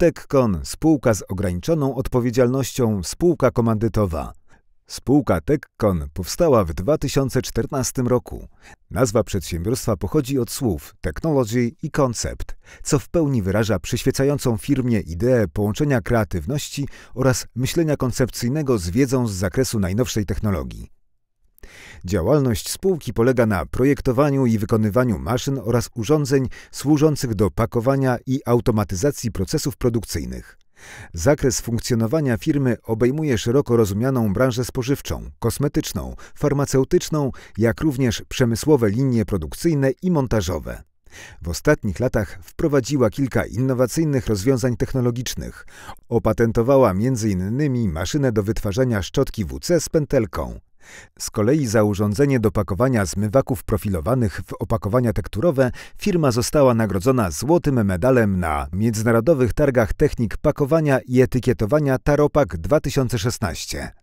TechCon, spółka z ograniczoną odpowiedzialnością, spółka komandytowa. Spółka TechCon powstała w 2014 roku. Nazwa przedsiębiorstwa pochodzi od słów technology i concept, co w pełni wyraża przyświecającą firmie ideę połączenia kreatywności oraz myślenia koncepcyjnego z wiedzą z zakresu najnowszej technologii. Działalność spółki polega na projektowaniu i wykonywaniu maszyn oraz urządzeń służących do pakowania i automatyzacji procesów produkcyjnych. Zakres funkcjonowania firmy obejmuje szeroko rozumianą branżę spożywczą, kosmetyczną, farmaceutyczną, jak również przemysłowe linie produkcyjne i montażowe. W ostatnich latach wprowadziła kilka innowacyjnych rozwiązań technologicznych. Opatentowała m.in. maszynę do wytwarzania szczotki WC z pętelką. Z kolei za urządzenie do pakowania zmywaków profilowanych w opakowania tekturowe firma została nagrodzona złotym medalem na Międzynarodowych Targach Technik Pakowania i Etykietowania Taropak 2016.